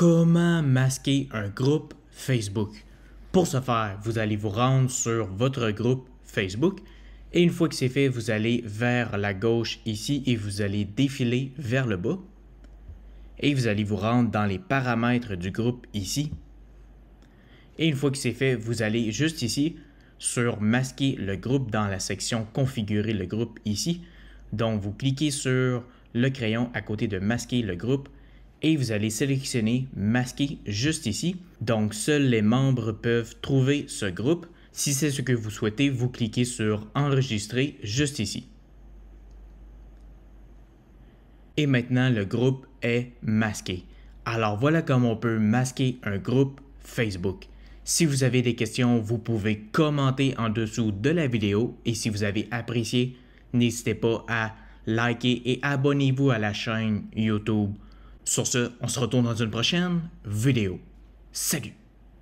Comment masquer un groupe Facebook Pour ce faire, vous allez vous rendre sur votre groupe Facebook et une fois que c'est fait, vous allez vers la gauche ici et vous allez défiler vers le bas et vous allez vous rendre dans les paramètres du groupe ici. Et une fois que c'est fait, vous allez juste ici sur masquer le groupe dans la section configurer le groupe ici. Donc vous cliquez sur le crayon à côté de masquer le groupe et vous allez sélectionner Masquer juste ici. Donc seuls les membres peuvent trouver ce groupe. Si c'est ce que vous souhaitez, vous cliquez sur Enregistrer juste ici. Et maintenant, le groupe est masqué. Alors voilà comment on peut masquer un groupe Facebook. Si vous avez des questions, vous pouvez commenter en dessous de la vidéo et si vous avez apprécié, n'hésitez pas à liker et abonnez-vous à la chaîne YouTube sur ce, on se retourne dans une prochaine vidéo. Salut!